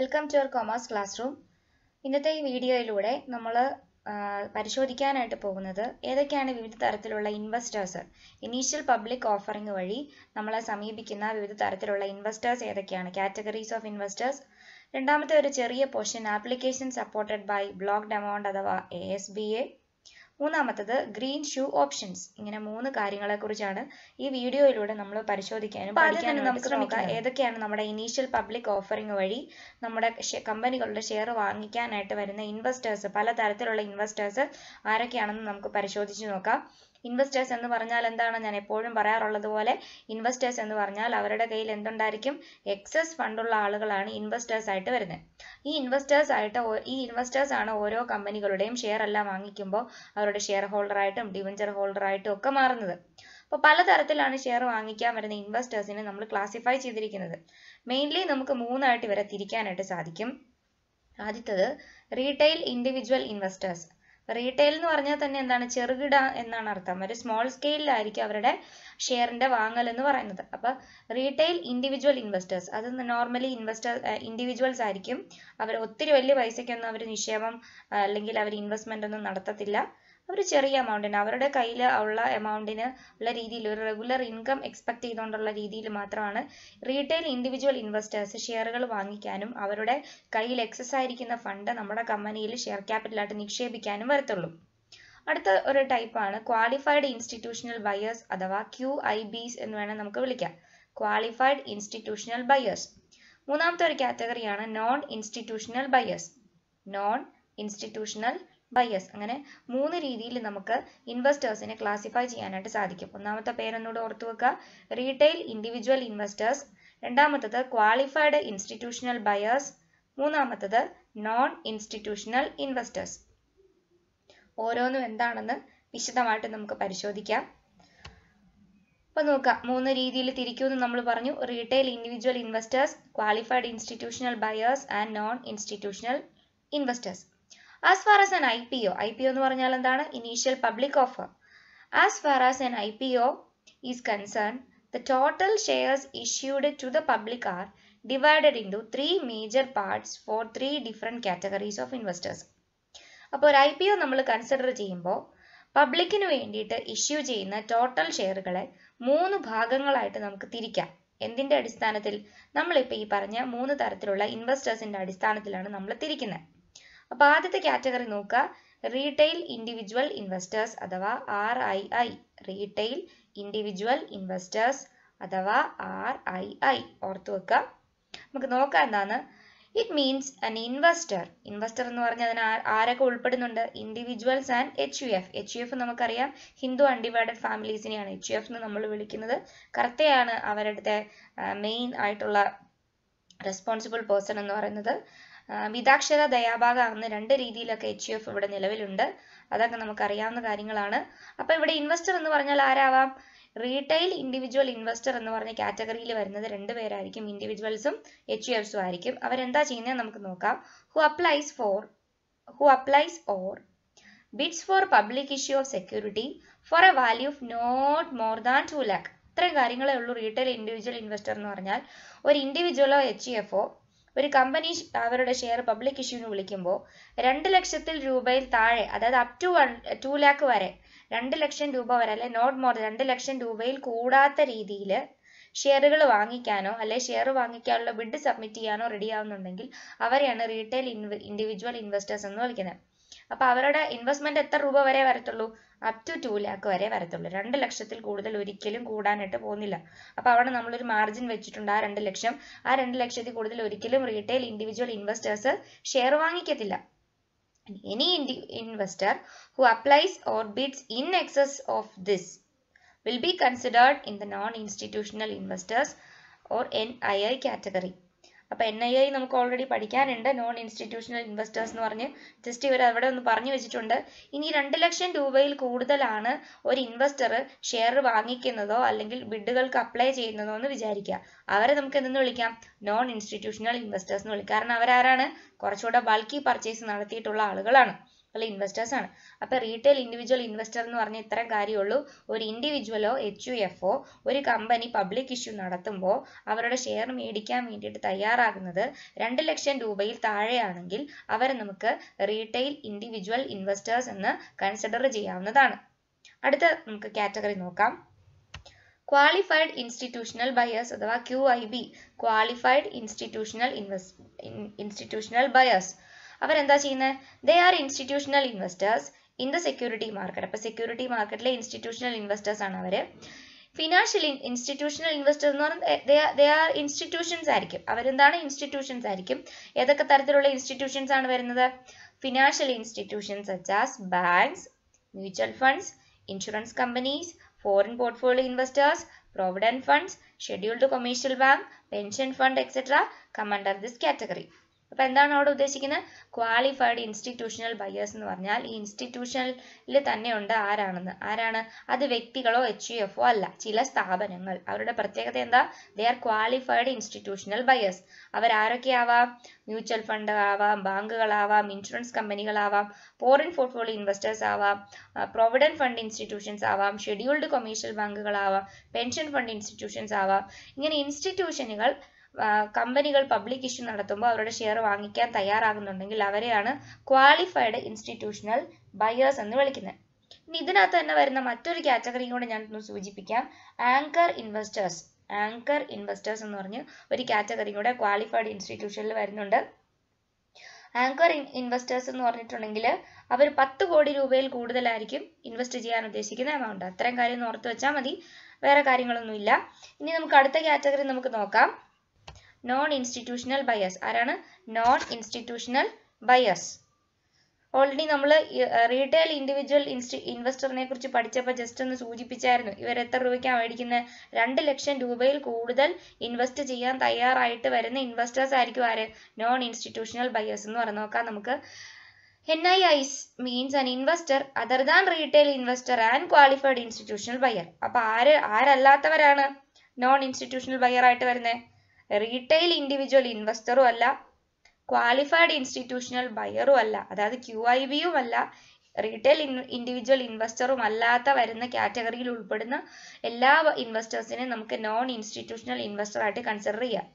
Welcome to our commerce classroom ഇന്നത്തെ ഈ വീഡിയോയിലൂടെ നമ്മൾ പരിശോധിക്കാനായിട്ട് പോകുന്നത് ഏതൊക്കെയാണ് വിവിധ തരത്തിലുള്ള ഇൻവെസ്റ്റേഴ്സ് ഇനീഷ്യൽ പബ്ലിക് ഓഫറിംഗ് വഴി നമ്മളെ സമീപിക്കുന്ന വിവിധ തരത്തിലുള്ള ഇൻവെസ്റ്റേഴ്സ് ഏതൊക്കെയാണ് കാറ്റഗറീസ് ഓഫ് ഇൻവെസ്റ്റേഴ്സ് രണ്ടാമത്തെ ഒരു ചെറിയ portion application supported by block amount അഥവാ എ എസ് ബി എ മൂന്നാമത്തത് ഗ്രീൻ ഷൂ ഓപ്ഷൻസ് ഇങ്ങനെ മൂന്ന് കാര്യങ്ങളെ കുറിച്ചാണ് ഈ വീഡിയോയിലൂടെ നമ്മൾ പരിശോധിക്കാനും പഠിക്കാനും നമുക്ക് ശ്രമിക്കാം ഏതൊക്കെയാണ് നമ്മുടെ ഇനീഷ്യൽ പബ്ലിക് ഓഫറിംഗ് വഴി നമ്മുടെ കമ്പനികളുടെ ഷെയർ വാങ്ങിക്കാനായിട്ട് വരുന്ന ഇൻവെസ്റ്റേഴ്സ് പലതരത്തിലുള്ള ഇൻവെസ്റ്റേഴ്സ് ആരൊക്കെയാണെന്ന് നമുക്ക് പരിശോധിച്ച് നോക്കാം ഇൻവെസ്റ്റേഴ്സ് എന്ന് പറഞ്ഞാൽ എന്താണ് ഞാൻ എപ്പോഴും പറയാറുള്ളത് പോലെ ഇൻവെസ്റ്റേഴ്സ് എന്ന് പറഞ്ഞാൽ അവരുടെ കയ്യിൽ എന്തുണ്ടായിരിക്കും എക്സസ് ഫണ്ടുള്ള ആളുകളാണ് ഇൻവെസ്റ്റേഴ്സ് ആയിട്ട് വരുന്നത് ഈ ഇൻവെസ്റ്റേഴ്സ് ആയിട്ട് ഈ ഇൻവെസ്റ്റേഴ്സ് ആണ് ഓരോ കമ്പനികളുടെയും ഷെയർ എല്ലാം വാങ്ങിക്കുമ്പോൾ അവരുടെ ഷെയർ ഹോൾഡറായിട്ടും ഡിവഞ്ചർ ഹോൾഡറായിട്ടും ഒക്കെ മാറുന്നത് അപ്പോൾ പലതരത്തിലാണ് ഷെയർ വാങ്ങിക്കാൻ വരുന്ന ഇൻവെസ്റ്റേഴ്സിനെ നമ്മൾ ക്ലാസിഫൈ ചെയ്തിരിക്കുന്നത് മെയിൻലി നമുക്ക് മൂന്നായിട്ട് ഇവരെ തിരിക്കാനായിട്ട് സാധിക്കും ആദ്യത്തത് റീറ്റെയിൽ ഇൻഡിവിജ്വൽ ഇൻവെസ്റ്റേഴ്സ് റീറ്റെയിൽ എന്ന് പറഞ്ഞാൽ തന്നെ എന്താണ് ചെറുകിട എന്നാണ് അർത്ഥം ഒരു സ്മോൾ സ്കെയിലായിരിക്കും അവരുടെ ഷെയറിന്റെ വാങ്ങൽ എന്ന് പറയുന്നത് അപ്പോൾ റീറ്റെയിൽ ഇൻഡിവിജ്വൽ ഇൻവെസ്റ്റേഴ്സ് അത് നോർമലി ഇൻവെസ്റ്റർ ഇൻഡിവിജ്വൽസ് ആയിരിക്കും അവർ ഒത്തിരി വലിയ പൈസയ്ക്കൊന്നും അവർ നിക്ഷേപം അല്ലെങ്കിൽ അവർ ഇൻവെസ്റ്റ്മെന്റ് ഒന്നും നടത്തത്തില്ല ഒരു ചെറിയ എമൗണ്ടിന് അവരുടെ കയ്യിൽ ഉള്ള എമൗണ്ടിന് ഉള്ള രീതിയിൽ ഒരു റെഗുലർ ഇൻകം എക്സ്പെക്ട് ചെയ്തുകൊണ്ടുള്ള രീതിയിൽ മാത്രമാണ് റീറ്റെയിൽ ഇൻഡിവിജ്വൽ ഇൻവെസ്റ്റേഴ്സ് ഷെയറുകൾ വാങ്ങിക്കാനും അവരുടെ കയ്യിൽ എക്സസ് ആയിരിക്കുന്ന ഫണ്ട് നമ്മുടെ കമ്പനിയിൽ ഷെയർ ക്യാപിറ്റലായിട്ട് നിക്ഷേപിക്കാനും വരത്തുള്ളൂ അടുത്ത ഒരു ടൈപ്പാണ് ക്വാളിഫൈഡ് ഇൻസ്റ്റിറ്റ്യൂഷണൽ ബയേഴ്സ് അഥവാ ക്യു ഐ ബിസ് എന്ന് വേണം നമുക്ക് വിളിക്കാം ക്വാളിഫൈഡ് ഇൻസ്റ്റിറ്റ്യൂഷണൽ ബയേഴ്സ് മൂന്നാമത്തെ ഒരു കാറ്റഗറിയാണ് non institutional buyers non institutional buyers അങ്ങനെ മൂന്ന് രീതിയിൽ നമുക്ക് ഇൻവെസ്റ്റേഴ്സിനെ ക്ലാസിഫൈ ചെയ്യാനായിട്ട് സാധിക്കും ഒന്നാമത്തെ പേരൊന്നുകൂടെ ഓർത്തു വെക്കുക റീറ്റെയിൽ ഇൻഡിവിജ്വൽ ഇൻവെസ്റ്റേഴ്സ് രണ്ടാമത്തത് ക്വാളിഫൈഡ് ഇൻസ്റ്റിറ്റ്യൂഷണൽ ബയേഴ്സ് മൂന്നാമത്തത് നോൺ ഇൻസ്റ്റിറ്റ്യൂഷണൽ ഇൻവെസ്റ്റേഴ്സ് ഓരോന്നും എന്താണെന്ന് വിശദമായിട്ട് നമുക്ക് പരിശോധിക്കാം അപ്പോൾ നോക്കാം മൂന്ന് രീതിയിൽ തിരിക്കുമെന്ന് നമ്മൾ പറഞ്ഞു retail individual investors qualified institutional buyers and non institutional investors as far as an I P O I P O എന്ന് പറഞ്ഞാൽ എന്താണ് initial public offer as far as an I P O is concern the total shares issued to the public are divided into three major parts for three different categories of investors അപ്പോൾ ഒരു I P O നമ്മൾ consider ചെയ്യുമ്പോൾ പബ്ലിക്കിന് വേണ്ടിയിട്ട് issue ചെയ്യുന്ന total ഷെയറുകളെ മൂന്ന് ഭാഗങ്ങളായിട്ട് നമുക്ക് തിരിക്കാം എന്തിൻ്റെ അടിസ്ഥാനത്തിൽ നമ്മളിപ്പോൾ ഈ പറഞ്ഞ മൂന്ന് തരത്തിലുള്ള ഇൻവെസ്റ്റേഴ്സിൻ്റെ അടിസ്ഥാനത്തിലാണ് നമ്മൾ തിരിക്കുന്നത് അപ്പോൾ ആദ്യത്തെ കാറ്റഗറി നോക്കുക റീറ്റെയിൽ ഇൻഡിവിജ്വൽ ഇൻവെസ്റ്റേഴ്സ് അഥവാ R I I retail individual investors അഥവാ ആർ ഐ ഐ ഓർത്തു വെക്കുക നമുക്ക് നോക്കാം എന്താണ് it means an investor investor എന്ന് പറഞ്ഞാൽ അതിന് ആരൊക്കെ ഉൾപ്പെടുന്നുണ്ട് individuals and H U F H U F നമുക്കറിയാം ഹിന്ദു അൺഡിവൈഡഡ് ഫാമിലീസിനെയാണ് എച്ച് യു എഫ് എന്ന് നമ്മൾ വിളിക്കുന്നത് കർത്തയാണ് അവരുടെ മെയിൻ ആയിട്ടുള്ള റെസ്പോൺസിബിൾ പേഴ്സൺ എന്ന് പറയുന്നത് വിദാക്ഷര ദയാഭാഗ എന്ന രണ്ട് രീതിയിലൊക്കെ എച്ച് യു എഫ് ഇവിടെ നിലവിലുണ്ട് അതൊക്കെ നമുക്ക് അറിയാവുന്ന കാര്യങ്ങളാണ് അപ്പോൾ ഇവിടെ ഇൻവെസ്റ്റർ എന്ന് പറഞ്ഞാൽ ആരാവാം റീറ്റെയിൽ ഇൻഡിവിജ്വൽ ഇൻവെസ്റ്റർ എന്ന് പറഞ്ഞ കാറ്റഗറിയിൽ വരുന്നത് രണ്ട് പേരായിരിക്കും ഇൻഡിവിജ്വൽസും എച്ച് യു എഫ്സും ആയിരിക്കും അവരെന്താ ചെയ്യുന്നത് നമുക്ക് നോക്കാം who applies for who applies or bids for public issue of security for a value of not more than two lakh ഇത്രയും കാര്യങ്ങളേ ഉള്ളൂ റീറ്റെയിൽ ഇൻഡിവിജ്വൽ ഇൻവെസ്റ്റർ എന്ന് പറഞ്ഞാൽ ഒരു ഇൻഡിവിജ്വലോ എച്ച് എഫോ ഒരു കമ്പനി അവരുടെ ഷെയർ പബ്ലിക് ഇഷ്യൂവിന് വിളിക്കുമ്പോൾ രണ്ട് ലക്ഷത്തിൽ രൂപയിൽ താഴെ അതായത് up to one two lakh വരെ രണ്ട് ലക്ഷം രൂപ വരെ അല്ലെ നോട്ട് മോർ രണ്ട് ലക്ഷം രൂപയിൽ കൂടാത്ത രീതിയിൽ ഷെയറുകൾ വാങ്ങിക്കാനോ അല്ലെ ഷെയർ വാങ്ങിക്കാനുള്ള ബിഡ് സബ്മിറ്റ് ചെയ്യാനോ റെഡി ആവുന്നുണ്ടെങ്കിൽ അവരെയാണ് റീറ്റെയിൽ ഇൻഡിവിജ്വൽ ഇൻവെസ്റ്റേഴ്സ് എന്ന് വിളിക്കുന്നത് അപ്പോൾ അവരുടെ ഇൻവെസ്റ്റ്മെന്റ് എത്ര രൂപ വരെ വരത്തുള്ളൂ അപ് ടു ടു ലാക്ക് വരെ വരത്തുള്ളൂ രണ്ട് ലക്ഷത്തിൽ കൂടുതൽ ഒരിക്കലും കൂടാനായിട്ട് പോകുന്നില്ല അപ്പോൾ അവിടെ നമ്മളൊരു മാർജിൻ വെച്ചിട്ടുണ്ട് ആ രണ്ട് ലക്ഷം ആ രണ്ട് ലക്ഷത്തിൽ കൂടുതൽ ഒരിക്കലും റീറ്റെയിൽ ഇൻഡിവിജ്വൽ ഇൻവെസ്റ്റേഴ്സ് ഷെയർ വാങ്ങിക്കത്തില്ല any investor who applies or bids in excess of this will considered in the non institutional investors or N I I category അപ്പോൾ എൻ ഐ ഐ നമുക്ക് ഓൾറെഡി പഠിക്കാനുണ്ട് നോൺ ഇൻസ്റ്റിറ്റ്യൂഷണൽ ഇൻവെസ്റ്റേഴ്സ് എന്ന് പറഞ്ഞ് just ഇവർ അവിടെ ഒന്ന് പറഞ്ഞു വെച്ചിട്ടുണ്ട് ഇനി രണ്ട് ലക്ഷം രൂപയിൽ കൂടുതലാണ് ഒരു ഇൻവെസ്റ്റർ ഷെയർ വാങ്ങിക്കുന്നതോ അല്ലെങ്കിൽ ബിഡുകൾക്ക് അപ്ലൈ ചെയ്യുന്നതോ എന്ന് വിചാരിക്കുക അവരെ നമുക്ക് എന്തെന്ന് വിളിക്കാം നോൺ ഇൻസ്റ്റിറ്റ്യൂഷണൽ ഇൻവെസ്റ്റേഴ്സ് എന്ന് വിളിക്കാം കാരണം അവരാരാണ് കുറച്ചുകൂടെ ബൾക്കി പർച്ചേസ് നടത്തിയിട്ടുള്ള ആളുകളാണ് അല്ല ഇൻവെസ്റ്റേഴ്സ് ആണ് അപ്പോൾ റീറ്റെയിൽ ഇൻഡിവിജ്വൽ ഇൻവെസ്റ്റർ എന്ന് പറഞ്ഞാൽ ഇത്രയും കാര്യമുള്ളൂ ഒരു ഇൻഡിവിജ്വലോ എച്ച് യു എഫോ ഒരു കമ്പനി പബ്ലിക് ഇഷ്യൂ നടത്തുമ്പോൾ അവരുടെ ഷെയർ മേടിക്കാൻ വേണ്ടിയിട്ട് തയ്യാറാകുന്നത് രണ്ട് ലക്ഷം രൂപയിൽ താഴെയാണെങ്കിൽ അവരെ നമുക്ക് റീറ്റെയിൽ ഇൻഡിവിജ്വൽ ഇൻവെസ്റ്റേഴ്സ് എന്ന് കൺസിഡർ ചെയ്യാവുന്നതാണ് അടുത്ത നമുക്ക് കാറ്റഗറി നോക്കാം ക്വാളിഫൈഡ് ഇൻസ്റ്റിറ്റ്യൂഷണൽ ബയേഴ്സ് അഥവാ Q I B qualified institutional invest institutional buyers അവരെന്താ ചെയ്യുന്നത് they are institutional investors in the security market അപ്പോൾ സെക്യൂരിറ്റി മാർക്കറ്റിലെ ഇൻസ്റ്റിറ്റ്യൂഷണൽ ഇൻവെസ്റ്റേഴ്സ് ആണ് അവർ ഫിനാൻഷ്യൽ ഇൻസ്റ്റിറ്റ്യൂഷണൽ ഇൻവെസ്റ്റർ എന്ന് പറഞ്ഞാൽ ദേ ആർ ഇൻസ്റ്റിറ്റ്യൂഷൻസ് ആയിരിക്കും അവരെന്താണ് ഇൻസ്റ്റിറ്റ്യൂഷൻസ് ആയിരിക്കും ഏതൊക്കെ തരത്തിലുള്ള ഇൻസ്റ്റിറ്റ്യൂഷൻസ് ആണ് വരുന്നത് financial institutions such banks mutual funds insurance companies foreign portfolio investors provident funds, scheduled commercial bank, pension fund, etc. come under this category. അപ്പോൾ എന്താണ് അവിടെ ഉദ്ദേശിക്കുന്നത് ക്വാളിഫൈഡ് ഇൻസ്റ്റിറ്റ്യൂഷണൽ ബയേഴ്സ് എന്ന് പറഞ്ഞാൽ ഈ ഇൻസ്റ്റിറ്റ്യൂഷനിൽ തന്നെയുണ്ട് ആരാണെന്ന് ആരാണ് അത് വ്യക്തികളോ എച്ച് യു e ഒ അല്ല ചില സ്ഥാപനങ്ങൾ അവരുടെ പ്രത്യേകത എന്താ they are qualified institutional buyers അവരാരൊക്കെയാവാം മ്യൂച്വൽ ഫണ്ട് ആവാം ബാങ്കുകളാവാം ഇൻഷുറൻസ് കമ്പനികളാവാം ഫോറിൻ പോർട്ട്ഫോളിയോ ഇൻവെസ്റ്റേഴ്സ് ആവാം പ്രൊവിഡന്റ് ഫണ്ട് ഇൻസ്റ്റിറ്റ്യൂഷൻസ് ആവാം ഷെഡ്യൂൾഡ് കൊമേഴ്ഷ്യൽ ബാങ്കുകളാവാം പെൻഷൻ ഫണ്ട് ഇൻസ്റ്റിറ്റ്യൂഷൻസ് ആവാം ഇങ്ങനെ ഇൻസ്റ്റിറ്റ്യൂഷനുകൾ കമ്പനികൾ പബ്ലിക് ഇഷ്യൂ നടത്തുമ്പോൾ അവരുടെ ഷെയർ വാങ്ങിക്കാൻ തയ്യാറാകുന്നുണ്ടെങ്കിൽ അവരെയാണ് ക്വാളിഫൈഡ് ഇൻസ്റ്റിറ്റ്യൂഷണൽ ബയേഴ്സ് എന്ന് വിളിക്കുന്നത് ഇനി ഇതിനകത്ത് തന്നെ വരുന്ന മറ്റൊരു കാറ്റഗറി കൂടെ ഞാൻ ഒന്ന് സൂചിപ്പിക്കാം ആങ്കർ ഇൻവെസ്റ്റേഴ്സ് ആങ്കർ ഇൻവെസ്റ്റേഴ്സ് എന്ന് പറഞ്ഞ് ഒരു കാറ്റഗറി കൂടെ ക്വാളിഫൈഡ് ഇൻസ്റ്റിറ്റ്യൂഷനിൽ വരുന്നുണ്ട് ആങ്കർ ഇൻവെസ്റ്റേഴ്സ് എന്ന് പറഞ്ഞിട്ടുണ്ടെങ്കിൽ അവർ പത്ത് കോടി രൂപയിൽ കൂടുതലായിരിക്കും ഇൻവെസ്റ്റ് ചെയ്യാൻ ഉദ്ദേശിക്കുന്ന എമൗണ്ട് അത്രയും കാര്യം ഓർത്ത് വെച്ചാൽ മതി വേറെ കാര്യങ്ങളൊന്നുമില്ല ഇനി നമുക്ക് അടുത്ത കാറ്റഗറി നമുക്ക് നോക്കാം നോൺ ഇൻസ്റ്റിറ്റ്യൂഷണൽ ബയസ് ആരാണ് നോൺ ഇൻസ്റ്റിറ്റ്യൂഷണൽ ബയസ് ഓൾറെഡി നമ്മൾ റീറ്റെയിൽ ഇൻഡിവിജ്വൽ ഇൻസ്റ്റി ഇൻവെസ്റ്ററിനെ കുറിച്ച് പഠിച്ചപ്പോൾ ജസ്റ്റ് ഒന്ന് സൂചിപ്പിച്ചായിരുന്നു ഇവർ എത്ര രൂപയ്ക്കാണ് മേടിക്കുന്നത് രണ്ട് ലക്ഷം രൂപയിൽ കൂടുതൽ ഇൻവെസ്റ്റ് ചെയ്യാൻ തയ്യാറായിട്ട് വരുന്ന ഇൻവെസ്റ്റേഴ്സ് ആയിരിക്കും ആര് നോൺ ഇൻസ്റ്റിറ്റ്യൂഷണൽ ബയേഴ്സ് എന്ന് പറഞ്ഞ് നോക്കാം നമുക്ക് N I Is means an investor other than retail investor and qualified institutional buyer അപ്പോൾ ആര് ആരല്ലാത്തവരാണ് നോൺ ഇൻസ്റ്റിറ്റ്യൂഷണൽ ബയർ ആയിട്ട് വരുന്നത് റീറ്റെയിൽ ഇൻഡിവിജ്വൽ ഇൻവെസ്റ്ററും അല്ല ക്വാളിഫൈഡ് ഇൻസ്റ്റിറ്റ്യൂഷണൽ ബയറും അല്ല അതായത് ക്യു ഐ ബിയും അല്ല റീറ്റെയിൽ ഇൻഡിവിജ്വൽ ഇൻവെസ്റ്ററും അല്ലാത്ത വരുന്ന കാറ്റഗറിയിൽ ഉൾപ്പെടുന്ന എല്ലാ ഇൻവെസ്റ്റേഴ്സിനെയും നമുക്ക് നോൺ ഇൻസ്റ്റിറ്റ്യൂഷണൽ ഇൻവെസ്റ്റർ ആയിട്ട് കൺസിഡർ ചെയ്യാം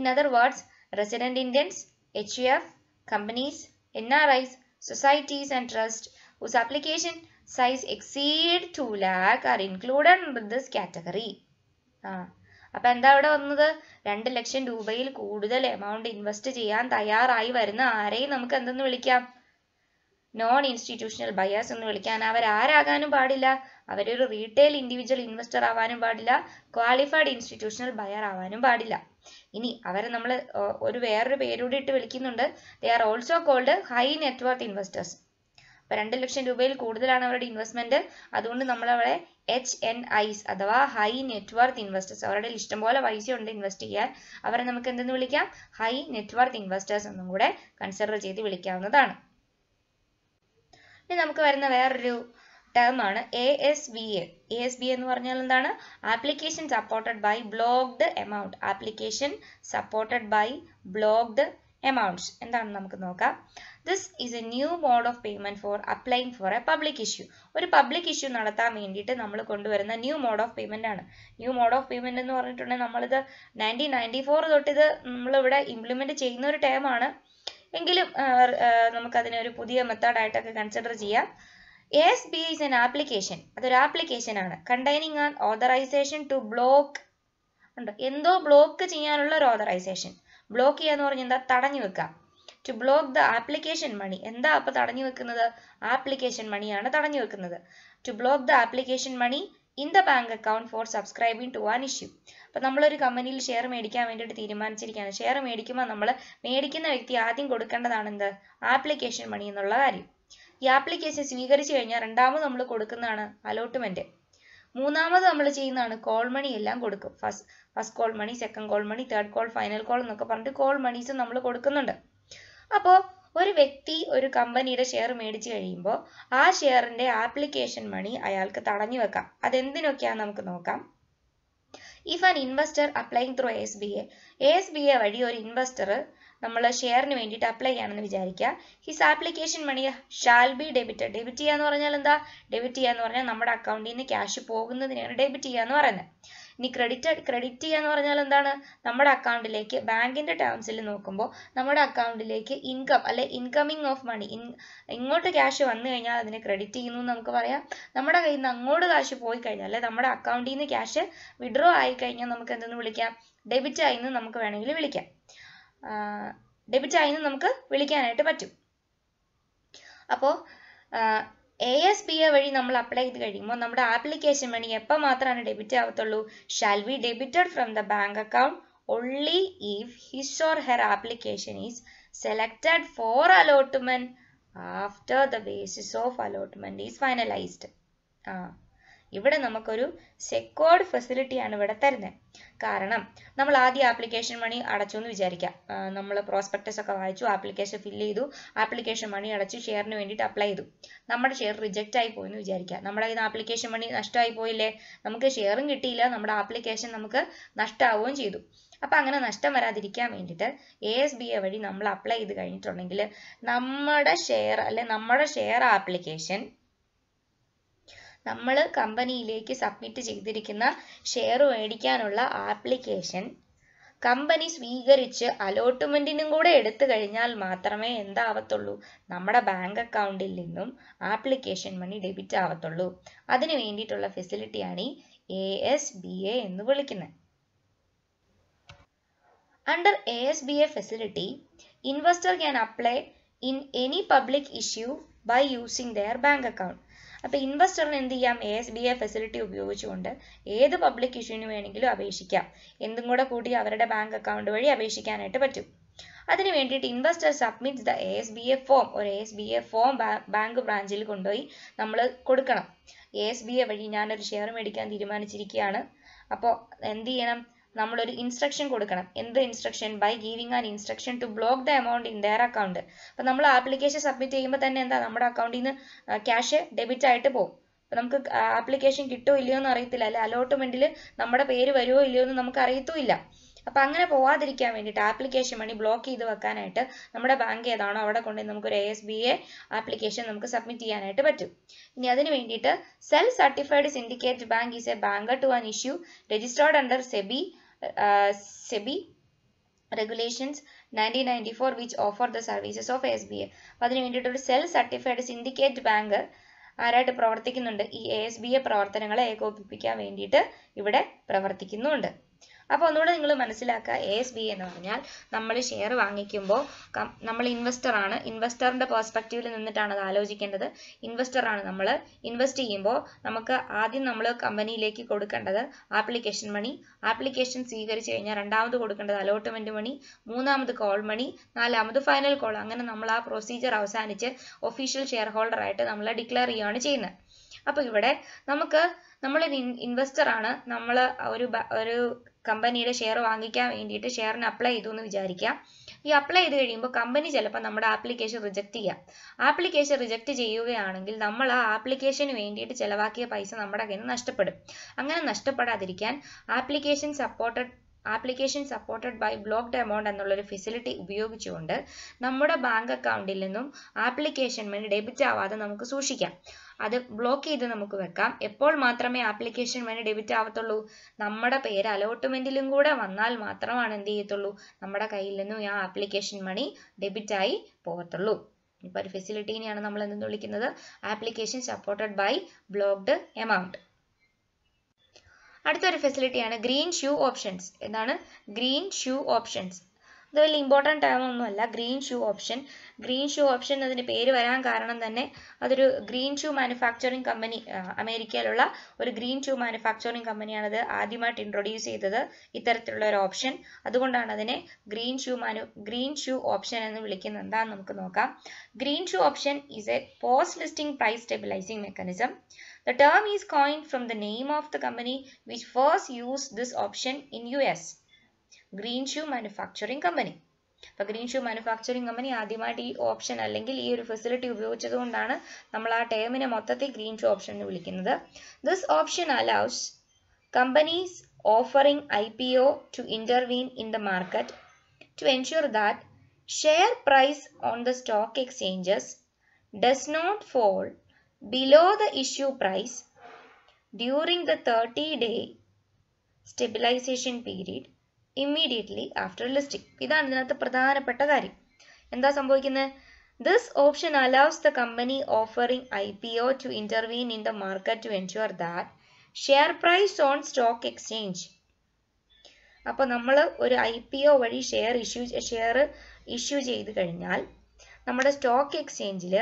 in other words resident Indians H U F companies N R Is societies and trust whose application size exceed 2 lakh are included with this category. Uh. അപ്പൊ എന്താ അവിടെ വന്നത് രണ്ട് ലക്ഷം രൂപയിൽ കൂടുതൽ എമൗണ്ട് ഇൻവെസ്റ്റ് ചെയ്യാൻ തയ്യാറായി വരുന്ന ആരെയും നമുക്ക് എന്തെന്ന് വിളിക്കാം നോൺ ഇൻസ്റ്റിറ്റ്യൂഷണൽ ബയേഴ്സ് എന്ന് വിളിക്കാൻ അവർ ആരാകാനും പാടില്ല അവരൊരു റീറ്റെയിൽ ഇൻഡിവിജ്വൽ ഇൻവെസ്റ്റർ ആവാനും പാടില്ല ക്വാളിഫൈഡ് ഇൻസ്റ്റിറ്റ്യൂഷണൽ ബയർ ആവാനും പാടില്ല ഇനി അവരെ നമ്മൾ ഒരു വേറൊരു പേരൂടി ഇട്ട് വിളിക്കുന്നുണ്ട് they are also called high network investors അപ്പൊ രണ്ട് ലക്ഷം രൂപയിൽ കൂടുതലാണ് അവരുടെ ഇൻവെസ്റ്റ്മെന്റ് അതുകൊണ്ട് നമ്മൾ അവരെ എച്ച് എൻ ഐസ് അഥവാ ഹൈ നെറ്റ്വർത്ത് ഇൻവെസ്റ്റേഴ്സ് അവരുടെ ഇഷ്ടംപോലെ ഉണ്ട് ഇൻവെസ്റ്റ് ചെയ്യാൻ അവരെ നമുക്ക് എന്തെന്ന് വിളിക്കാം ഹൈ നെറ്റ്വർത്ത് ഇൻവെസ്റ്റേഴ്സ് എന്നും കൂടെ കൺസിഡർ ചെയ്ത് വിളിക്കാവുന്നതാണ് ഇനി നമുക്ക് വരുന്ന വേറൊരു ടേം ആണ് A S B A A S B എന്ന് പറഞ്ഞാൽ എന്താണ് application supported by blocked amount application supported by blocked amounts എന്താണ് നമുക്ക് നോക്കാം this is a new mode of payment for applying for a public issue ഒരു public issue നടത്താൻ വേണ്ടിയിട്ട് നമ്മൾ കൊണ്ടുവരുന്ന ന്യൂ മോഡ് ഓഫ് പേയ്മെന്റ് ആണ് ന്യൂ മോഡ് ഓഫ് പേയ്മെന്റ് എന്ന് പറഞ്ഞിട്ടുണ്ടെങ്കിൽ നമ്മളിത് നയൻറ്റീൻ നയൻറ്റി ഫോർ തൊട്ട് ഇത് നമ്മളിവിടെ ഇംപ്ലിമെന്റ് ചെയ്യുന്ന ഒരു ആണ് എങ്കിലും നമുക്കതിനെ ഒരു പുതിയ മെത്തേഡായിട്ടൊക്കെ കൺസിഡർ ചെയ്യാം S B is an application അതൊരു ആപ്ലിക്കേഷൻ ആണ് containing an authorisation to block ഉണ്ട് എന്തോ ബ്ലോക്ക് ചെയ്യാനുള്ള ഒരു ഓതറൈസേഷൻ ബ്ലോക്ക് ചെയ്യാന്ന് പറഞ്ഞാൽ എന്താ തടഞ്ഞു വെക്കാം to block the application money എന്താ അപ്പോൾ തടഞ്ഞു വെക്കുന്നത് ആപ്ലിക്കേഷൻ മണിയാണ് തടഞ്ഞു വെക്കുന്നത് to block the application money in the bank account for subscribing to an issue അപ്പൊ നമ്മളൊരു കമ്പനിയിൽ ഷെയർ മേടിക്കാൻ വേണ്ടിയിട്ട് തീരുമാനിച്ചിരിക്കുകയാണ് ഷെയർ മേടിക്കുമ്പോൾ നമ്മൾ മേടിക്കുന്ന വ്യക്തി ആദ്യം കൊടുക്കേണ്ടതാണ് എന്ത് ആപ്ലിക്കേഷൻ മണി എന്നുള്ള കാര്യം ഈ ആപ്ലിക്കേഷൻ സ്വീകരിച്ചു കഴിഞ്ഞാൽ രണ്ടാമത് നമ്മൾ കൊടുക്കുന്നതാണ് അലോട്ട്മെന്റ് മൂന്നാമത് നമ്മൾ ചെയ്യുന്നതാണ് കോൾ മണി എല്ലാം കൊടുക്കും first first call money second call money third call final call എന്നൊക്കെ പറഞ്ഞിട്ട് കോൾ മണീസ് നമ്മൾ കൊടുക്കുന്നുണ്ട് അപ്പോൾ ഒരു വ്യക്തി ഒരു കമ്പനിയുടെ ഷെയർ മേടിച്ചു കഴിയുമ്പോൾ ആ ഷെയറിന്റെ ആപ്ലിക്കേഷൻ മണി അയാൾക്ക് തടഞ്ഞു വെക്കാം അതെന്തിനൊക്കെയാന്ന് നമുക്ക് നോക്കാം if an investor applying through S B A S B A വഴി ഒരു ഇൻവെസ്റ്റർ നമ്മൾ ഷെയറിന് വേണ്ടിയിട്ട് അപ്ലൈ ചെയ്യണമെന്ന് വിചാരിക്കുക his application money shall be debit debit ചെയ്യുക എന്ന് പറഞ്ഞാൽ എന്താ ഡെബിറ്റ് ചെയ്യുക എന്ന് പറഞ്ഞാൽ നമ്മുടെ അക്കൗണ്ടിൽ നിന്ന് ക്യാഷ് പോകുന്നതിനെയാണ് ഡെബിറ്റ് ചെയ്യുക എന്ന് പറയുന്നത് ഇനി ക്രെഡിറ്റ് ക്രെഡിറ്റ് ചെയ്യുക എന്ന് പറഞ്ഞാൽ എന്താണ് നമ്മുടെ അക്കൗണ്ടിലേക്ക് ബാങ്കിന്റെ ടേംസിൽ നോക്കുമ്പോൾ നമ്മുടെ അക്കൗണ്ടിലേക്ക് ഇൻകം അല്ലെ ഇൻകമ്മിങ് ഓഫ് മണി ഇങ്ങോട്ട് ക്യാഷ് വന്നു കഴിഞ്ഞാൽ അതിനെ ക്രെഡിറ്റ് ചെയ്യുന്നു എന്ന് നമുക്ക് പറയാം നമ്മുടെ കയ്യിൽ നിന്ന് അങ്ങോട്ട് കാശ് പോയി കഴിഞ്ഞാൽ അല്ലെ നമ്മുടെ അക്കൗണ്ടിൽ നിന്ന് ക്യാഷ് വിഡ്രോ ആയി കഴിഞ്ഞാൽ നമുക്ക് എന്തെന്ന് വിളിക്കാം ഡെബിറ്റ് ആയി എന്ന് നമുക്ക് വേണമെങ്കിൽ വിളിക്കാം ഡെബിറ്റായി എന്ന് നമുക്ക് വിളിക്കാനായിട്ട് പറ്റും അപ്പോൾ എ എസ് ബി എ വഴി നമ്മൾ അപ്ലൈ ചെയ്ത് കഴിയുമ്പോൾ നമ്മുടെ ആപ്ലിക്കേഷൻ മണി എപ്പോൾ മാത്രമാണ് ഡെബിറ്റ് ആവത്തുള്ളൂ shall be debited from the bank account only if his or her application is selected for allotment after the basis of allotment is finalized. ആ ഇവിടെ നമുക്കൊരു സെക്വേർഡ് ഫെസിലിറ്റിയാണ് ഇവിടെ തരുന്നത് കാരണം നമ്മൾ ആദ്യം ആപ്ലിക്കേഷൻ മണി അടച്ചു എന്ന് വിചാരിക്കാം നമ്മൾ പ്രോസ്പെക്ടസ് ഒക്കെ വായിച്ചു ആപ്ലിക്കേഷൻ ഫില്ല് ചെയ്തു ആപ്ലിക്കേഷൻ മണി അടച്ചു ഷെയറിന് വേണ്ടിയിട്ട് അപ്ലൈ ചെയ്തു നമ്മുടെ ഷെയർ റിജക്റ്റ് ആയി പോയി എന്ന് നമ്മുടെ ഇത് ആപ്ലിക്കേഷൻ മണി നഷ്ടമായി പോയില്ലേ നമുക്ക് ഷെയറും കിട്ടിയില്ല നമ്മുടെ ആപ്ലിക്കേഷൻ നമുക്ക് നഷ്ടമാവുകയും ചെയ്തു അപ്പൊ അങ്ങനെ നഷ്ടം വരാതിരിക്കാൻ വേണ്ടിയിട്ട് എ എസ് ബി എ വഴി നമ്മൾ അപ്ലൈ ചെയ്ത് കഴിഞ്ഞിട്ടുണ്ടെങ്കിൽ നമ്മുടെ ഷെയർ അല്ലെ നമ്മുടെ ഷെയർ ആപ്ലിക്കേഷൻ നമ്മൾ കമ്പനിയിലേക്ക് സബ്മിറ്റ് ചെയ്തിരിക്കുന്ന ഷെയർ മേടിക്കാനുള്ള ആപ്ലിക്കേഷൻ കമ്പനി സ്വീകരിച്ച് അലോട്ട്മെന്റിനും കൂടെ എടുത്തു കഴിഞ്ഞാൽ മാത്രമേ എന്താവത്തുള്ളൂ നമ്മുടെ ബാങ്ക് അക്കൗണ്ടിൽ നിന്നും ആപ്ലിക്കേഷൻ മണി ഡെബിറ്റ് ആവത്തുള്ളൂ അതിനു വേണ്ടിയിട്ടുള്ള ഫെസിലിറ്റിയാണ് ഈ എ എസ് ബി എ എന്ന് വിളിക്കുന്നത് under A S B A facility investor can apply in any public issue by using their bank account അപ്പോൾ ഇൻവെസ്റ്ററിന് എന്ത് ചെയ്യാം A S B A facility ഉപയോഗിച്ചുകൊണ്ട് ഏത് പബ്ലിക് ഇഷ്യൂവിന് വേണമെങ്കിലും അപേക്ഷിക്കാം എന്തും കൂടെ കൂട്ടി അവരുടെ ബാങ്ക് അക്കൗണ്ട് വഴി അപേക്ഷിക്കാനായിട്ട് പറ്റും അതിന് വേണ്ടിയിട്ട് investor submits the A S B A form ഒരു A S B A form bank ബ്രാഞ്ചിൽ കൊണ്ടുപോയി നമ്മൾ കൊടുക്കണം എ എസ് ബി എ വഴി ഞാനൊരു ഷെയർ മേടിക്കാൻ തീരുമാനിച്ചിരിക്കുകയാണ് അപ്പോൾ എന്ത് ചെയ്യണം നമ്മളൊരു ഇൻസ്ട്രക്ഷൻ കൊടുക്കണം എന്ത് instruction by giving an instruction to block the amount in their account അപ്പൊ നമ്മൾ ആപ്ലിക്കേഷൻ സബ്മിറ്റ് ചെയ്യുമ്പോൾ തന്നെ എന്താ നമ്മുടെ അക്കൗണ്ടിൽ നിന്ന് ക്യാഷ് ഡെബിറ്റ് ആയിട്ട് പോകും നമുക്ക് ആപ്ലിക്കേഷൻ കിട്ടോ ഇല്ലയോ എന്ന് അറിയത്തില്ല അല്ലെ അലോട്ട്മെന്റിൽ നമ്മുടെ പേര് വരുമോ ഇല്ലയോ എന്ന് നമുക്ക് അറിയത്തുമില്ല അപ്പൊ അങ്ങനെ പോവാതിരിക്കാൻ വേണ്ടിയിട്ട് ആപ്ലിക്കേഷൻ മണി ബ്ലോക്ക് ചെയ്ത് വെക്കാനായിട്ട് നമ്മുടെ ബാങ്ക് ഏതാണോ അവിടെ കൊണ്ട് ഒരു A S B A application നമുക്ക് സബ്മിറ്റ് ചെയ്യാനായിട്ട് പറ്റും ഇനി അതിന് വേണ്ടിയിട്ട് self certified syndicate bank is a bank to an issue registered under SEBI uh, SEBI regulations 1994 which offer the services of S B I അപ്പം സെൽ സർട്ടിഫൈഡ് സിൻഡിക്കേറ്റ് ബാങ്ക് ആരായിട്ട് പ്രവർത്തിക്കുന്നുണ്ട് ഈ എ എസ് ബി എ പ്രവർത്തനങ്ങളെ ഏകോപിപ്പിക്കാൻ വേണ്ടിയിട്ട് ഇവിടെ പ്രവർത്തിക്കുന്നുണ്ട് അപ്പോൾ ഒന്നുകൂടെ നിങ്ങൾ മനസ്സിലാക്കുക എ എസ് ബി എന്ന് പറഞ്ഞാൽ നമ്മൾ ഷെയർ വാങ്ങിക്കുമ്പോൾ നമ്മൾ ഇൻവെസ്റ്റർ ആണ് ഇൻവെസ്റ്ററിന്റെ പെർസ്പെക്റ്റീവിൽ നിന്നിട്ടാണ് അത് ആലോചിക്കേണ്ടത് ഇൻവെസ്റ്റർ ആണ് നമ്മൾ ഇൻവെസ്റ്റ് ചെയ്യുമ്പോൾ നമുക്ക് ആദ്യം നമ്മൾ കമ്പനിയിലേക്ക് കൊടുക്കേണ്ടത് ആപ്ലിക്കേഷൻ മണി ആപ്ലിക്കേഷൻ സ്വീകരിച്ചു കഴിഞ്ഞാൽ രണ്ടാമത് കൊടുക്കേണ്ടത് അലോട്ട്മെന്റ് മണി മൂന്നാമത് കോൾ മണി നാലാമത് ഫൈനൽ കോൾ അങ്ങനെ നമ്മൾ ആ പ്രൊസീജിയർ അവസാനിച്ച് ഒഫീഷ്യൽ ഷെയർ ഹോൾഡർ ആയിട്ട് നമ്മൾ ഡിക്ലെയർ ചെയ്യുകയാണ് ചെയ്യുന്നത് അപ്പോൾ ഇവിടെ നമുക്ക് നമ്മളൊരു ഇൻവെസ്റ്റർ ആണ് നമ്മൾ ഒരു ഒരു കമ്പനിയുടെ ഷെയർ വാങ്ങിക്കാൻ വേണ്ടിയിട്ട് ഷെയറിന് അപ്ലൈ ചെയ്തു എന്ന് വിചാരിക്കുക ഈ അപ്ലൈ ചെയ്ത് കഴിയുമ്പോൾ കമ്പനി ചിലപ്പോൾ നമ്മുടെ ആപ്ലിക്കേഷൻ റിജക്റ്റ് ചെയ്യാം ആപ്ലിക്കേഷൻ റിജക്റ്റ് ചെയ്യുകയാണെങ്കിൽ നമ്മൾ ആ ആപ്ലിക്കേഷന് വേണ്ടിയിട്ട് ചിലവാക്കിയ പൈസ നമ്മുടെ കയ്യിൽ നിന്ന് നഷ്ടപ്പെടും അങ്ങനെ നഷ്ടപ്പെടാതിരിക്കാൻ application supported application supported by blocked amount എന്നുള്ളൊരു ഫെസിലിറ്റി ഉപയോഗിച്ചുകൊണ്ട് നമ്മുടെ ബാങ്ക് അക്കൗണ്ടിൽ നിന്നും ആപ്ലിക്കേഷൻ മണി ഡെബിറ്റ് ആവാതെ നമുക്ക് സൂക്ഷിക്കാം അത് ബ്ലോക്ക് ചെയ്ത് നമുക്ക് വെക്കാം എപ്പോൾ മാത്രമേ ആപ്ലിക്കേഷൻ വഴി ഡെബിറ്റ് ആവത്തുള്ളൂ നമ്മുടെ പേര് അലോട്ട്മെന്റിലും കൂടെ വന്നാൽ മാത്രമാണ് എന്ത് ചെയ്യത്തുള്ളൂ നമ്മുടെ കയ്യിൽ നിന്നും ആ ആപ്ലിക്കേഷൻ മണി ഡെബിറ്റ് ആയി പോകത്തുള്ളൂ ഇപ്പൊ ഒരു ഫെസിലിറ്റീനെയാണ് നമ്മൾ എന്തെന്ന് വിളിക്കുന്നത് application supported by blocked amount അടുത്തൊരു ഫെസിലിറ്റിയാണ് ഗ്രീൻ ഷൂ ഓപ്ഷൻസ് എന്താണ് ഗ്രീൻ ഷൂ ഓപ്ഷൻസ് ഇത് വലിയ ഇമ്പോർട്ടൻ്റ് ടേം ഒന്നുമല്ല green shoe option green shoe option അതിൻ്റെ പേര് വരാൻ കാരണം തന്നെ അതൊരു ഗ്രീൻ ഷൂ മാനുഫാക്ചറിങ് കമ്പനി അമേരിക്കയിലുള്ള ഒരു ഗ്രീൻ ഷൂ മാനുഫാക്ചറിങ് കമ്പനിയാണത് ആദ്യമായിട്ട് ഇൻട്രൊഡ്യൂസ് ചെയ്തത് ഇത്തരത്തിലുള്ള ഒരു ഓപ്ഷൻ അതുകൊണ്ടാണ് അതിനെ ഗ്രീൻ ഷൂ മാനു ഗ്രീൻ ഷൂ ഓപ്ഷൻ എന്ന് വിളിക്കുന്നത് എന്താണെന്ന് നമുക്ക് നോക്കാം green shoe option is a post listing price stabilising mechanism term is coin from the name of the company which which first used this option in US. Green shoe manufacturing company അപ്പൊ green shoe manufacturing company ആദ്യമായിട്ട് ഈ option അല്ലെങ്കിൽ ഈ ഒരു facility ഉപയോഗിച്ചത് കൊണ്ടാണ് നമ്മൾ ആ ടേമിനെ മൊത്തത്തിൽ ഗ്രീൻ ഷൂ ഓപ്ഷൻ എന്ന് വിളിക്കുന്നത് this option allows companies offering I P O to intervene in the market to ensure that share price on the stock exchanges does not fall below the issue price during the thirty day stabilisation period immediately after listing ഇതാണ് ഇതിനകത്ത് പ്രധാനപ്പെട്ട കാര്യം എന്താ സംഭവിക്കുന്നത് this option allows the company offering I P O to intervene in the market to ensure that share price on stock exchange അപ്പോൾ നമ്മൾ ഒരു I P O വഴി ഷെയർ ഇഷ്യൂ ഷെയർ ഇഷ്യൂ ചെയ്ത് കഴിഞ്ഞാൽ നമ്മുടെ സ്റ്റോക്ക് എക്സ്ചേഞ്ചിൽ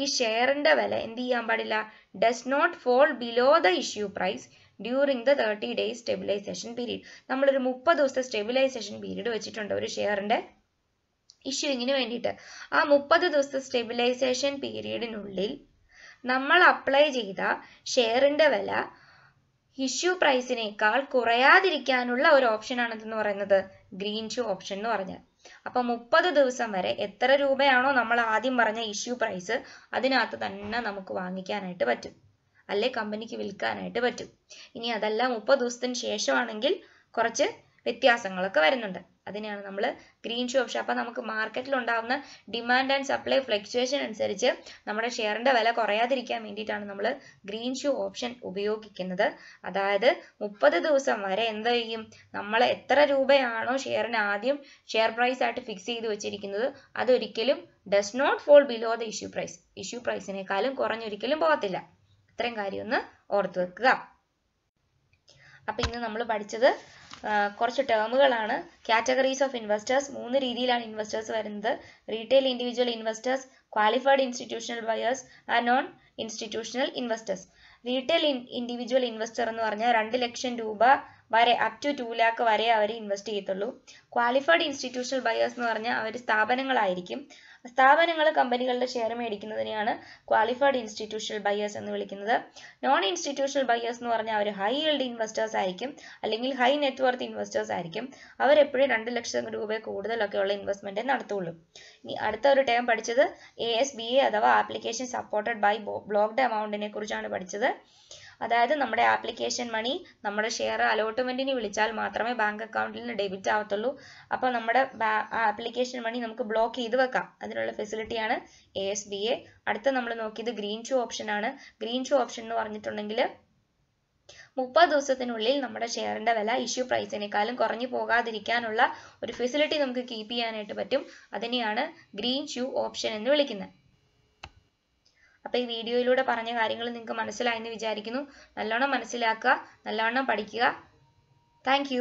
ഈ ഷെയറിൻ്റെ വില എന്ത് ചെയ്യാൻ പാടില്ല does not fall below the issue price during the thirty days stabilisation period നമ്മളൊരു മുപ്പത് ദിവസത്തെ സ്റ്റെബിലൈസേഷൻ പീരീഡ് വെച്ചിട്ടുണ്ട് ഒരു ഷെയറിന്റെ ഇഷ്യൂവിങ്ങിന് വേണ്ടിയിട്ട് ആ മുപ്പത് ദിവസത്തെ സ്റ്റെബിലൈസേഷൻ പീരീഡിനുള്ളിൽ നമ്മൾ അപ്ലൈ ചെയ്ത ഷെയറിന്റെ വില ഇഷ്യൂ പ്രൈസിനേക്കാൾ കുറയാതിരിക്കാനുള്ള ഒരു ഓപ്ഷനാണ് ഇതെന്ന് പറയുന്നത് ഗ്രീൻ ഷൂ ഓപ്ഷൻ എന്ന് പറഞ്ഞാൽ അപ്പൊ മുപ്പത് ദിവസം വരെ എത്ര രൂപയാണോ നമ്മൾ ആദ്യം പറഞ്ഞ ഇഷ്യൂ പ്രൈസ് അതിനകത്ത് തന്നെ നമുക്ക് വാങ്ങിക്കാനായിട്ട് പറ്റും അല്ലെ കമ്പനിക്ക് വിൽക്കാനായിട്ട് പറ്റും ഇനി അതെല്ലാം മുപ്പത് ദിവസത്തിന് ശേഷമാണെങ്കിൽ കുറച്ച് വ്യത്യാസങ്ങളൊക്കെ വരുന്നുണ്ട് അതിനെയാണ് നമ്മൾ ഗ്രീൻ ഷൂ ഓപ്ഷൻ അപ്പൊ നമുക്ക് മാർക്കറ്റിൽ ഉണ്ടാകുന്ന ഡിമാൻഡ് ആൻഡ് സപ്ലൈ ഫ്ലക്ച്വേഷൻ അനുസരിച്ച് നമ്മുടെ ഷെയറിന്റെ വില കുറയാതിരിക്കാൻ വേണ്ടിയിട്ടാണ് നമ്മൾ ഗ്രീൻ ഷൂ ഓപ്ഷൻ ഉപയോഗിക്കുന്നത് അതായത് മുപ്പത് ദിവസം വരെ എന്ത് ചെയ്യും നമ്മൾ എത്ര രൂപയാണോ ഷെയറിന് ആദ്യം ഷെയർ പ്രൈസ് ആയിട്ട് ഫിക്സ് ചെയ്ത് വെച്ചിരിക്കുന്നത് അതൊരിക്കലും does not fall below the issue price issue പ്രൈസിനേക്കാളും കുറഞ്ഞൊരിക്കലും പോകത്തില്ല ഇത്രയും കാര്യം ഒന്ന് ഓർത്ത് വെക്കുക അപ്പം ഇന്ന് നമ്മൾ പഠിച്ചത് കുറച്ച് ടേമുകളാണ് കാറ്റഗറീസ് ഓഫ് ഇൻവെസ്റ്റേഴ്സ് മൂന്ന് രീതിയിലാണ് ഇൻവെസ്റ്റേഴ്സ് വരുന്നത് retail individual investors qualified institutional buyers and non institutional investors retail individual investor എന്ന് പറഞ്ഞാൽ രണ്ട് ലക്ഷം രൂപ വരെ അപ് ടു ടു ലാക്ക് വരെ അവർ ഇൻവെസ്റ്റ് ചെയ്യത്തുള്ളൂ ക്വാളിഫൈഡ് ഇൻസ്റ്റിറ്റ്യൂഷണൽ ബയേഴ്സ് എന്ന് പറഞ്ഞാൽ അവർ സ്ഥാപനങ്ങളായിരിക്കും സ്ഥാപനങ്ങൾ കമ്പനികളുടെ ഷെയർ മേടിക്കുന്നതിനെയാണ് ക്വാളിഫൈഡ് ഇൻസ്റ്റിറ്റ്യൂഷണൽ ബയേഴ്സ് എന്ന് വിളിക്കുന്നത് നോൺ ഇൻസ്റ്റിറ്റ്യൂഷണൽ ബയേഴ്സ് എന്ന് പറഞ്ഞാൽ അവർ ഹൈ ഈൽഡ് ഇൻവെസ്റ്റേഴ്സ് ആയിരിക്കും അല്ലെങ്കിൽ ഹൈ നെറ്റ്വർത്ത് ഇൻവെസ്റ്റേഴ്സ് ആയിരിക്കും അവരെപ്പോഴും രണ്ട് ലക്ഷം രൂപ കൂടുതലൊക്കെയുള്ള ഇൻവെസ്റ്റ്മെൻറ്റ് നടത്തുള്ളൂ ഇനി അടുത്ത ഒരു ടേം പഠിച്ചത് എ എസ് ബി എ അഥവാ ആപ്ലിക്കേഷൻ സപ്പോർട്ടഡ് ബൈ ബ്ലോക്ക്ഡ് എമൗണ്ടിനെ കുറിച്ചാണ് പഠിച്ചത് അതായത് നമ്മുടെ ആപ്ലിക്കേഷൻ മണി നമ്മുടെ ഷെയർ അലോട്ട്മെന്റിന് വിളിച്ചാൽ മാത്രമേ ബാങ്ക് അക്കൗണ്ടിൽ നിന്ന് ഡെബിറ്റ് ആവത്തുള്ളൂ അപ്പോൾ നമ്മുടെ ആപ്ലിക്കേഷൻ മണി നമുക്ക് ബ്ലോക്ക് ചെയ്ത് വെക്കാം അതിനുള്ള ഫെസിലിറ്റിയാണ് എ എസ് ബി എ അടുത്ത നമ്മൾ നോക്കിയത് ഗ്രീൻ ഷൂ ഓപ്ഷൻ ആണ് ഗ്രീൻ ഷൂ ഓപ്ഷൻ എന്ന് പറഞ്ഞിട്ടുണ്ടെങ്കിൽ മുപ്പത് ദിവസത്തിനുള്ളിൽ നമ്മുടെ ഷെയറിന്റെ വില ഇഷ്യൂ പ്രൈസിനേക്കാളും കുറഞ്ഞു പോകാതിരിക്കാനുള്ള ഒരു ഫെസിലിറ്റി നമുക്ക് കീപ്പ് ചെയ്യാനായിട്ട് പറ്റും അതിനെയാണ് ഗ്രീൻ ഷൂ ഓപ്ഷൻ എന്ന് വിളിക്കുന്നത് അപ്പോൾ ഈ വീഡിയോയിലൂടെ പറഞ്ഞ കാര്യങ്ങൾ നിങ്ങൾക്ക് മനസ്സിലായെന്ന് വിചാരിക്കുന്നു നല്ലോണം മനസ്സിലാക്കുക നല്ലോണം പഠിക്കുക താങ്ക്